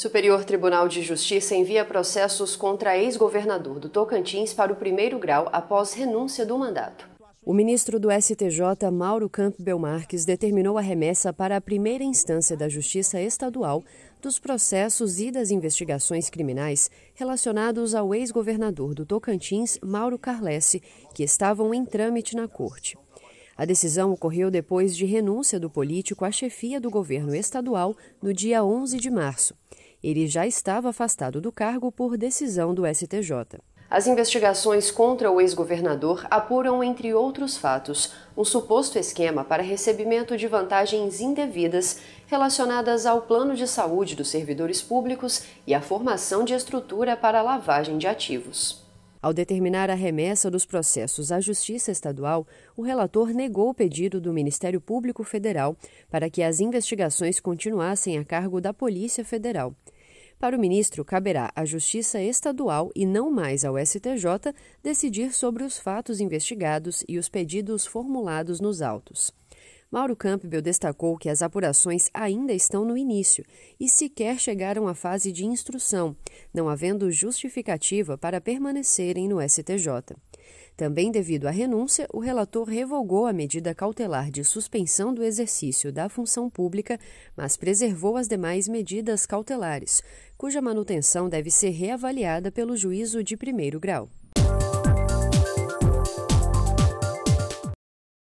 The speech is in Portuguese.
Superior Tribunal de Justiça envia processos contra ex-governador do Tocantins para o primeiro grau após renúncia do mandato. O ministro do STJ, Mauro Campbell Marques, determinou a remessa para a primeira instância da Justiça Estadual dos processos e das investigações criminais relacionados ao ex-governador do Tocantins, Mauro Carlesse, que estavam em trâmite na Corte. A decisão ocorreu depois de renúncia do político à chefia do governo estadual no dia 11 de março. Ele já estava afastado do cargo por decisão do STJ. As investigações contra o ex-governador apuram, entre outros fatos, um suposto esquema para recebimento de vantagens indevidas relacionadas ao plano de saúde dos servidores públicos e a formação de estrutura para lavagem de ativos. Ao determinar a remessa dos processos à Justiça Estadual, o relator negou o pedido do Ministério Público Federal para que as investigações continuassem a cargo da Polícia Federal. Para o ministro, caberá à Justiça Estadual e não mais ao STJ decidir sobre os fatos investigados e os pedidos formulados nos autos. Mauro Campbell destacou que as apurações ainda estão no início e sequer chegaram à fase de instrução, não havendo justificativa para permanecerem no STJ. Também devido à renúncia, o relator revogou a medida cautelar de suspensão do exercício da função pública, mas preservou as demais medidas cautelares, cuja manutenção deve ser reavaliada pelo juízo de primeiro grau.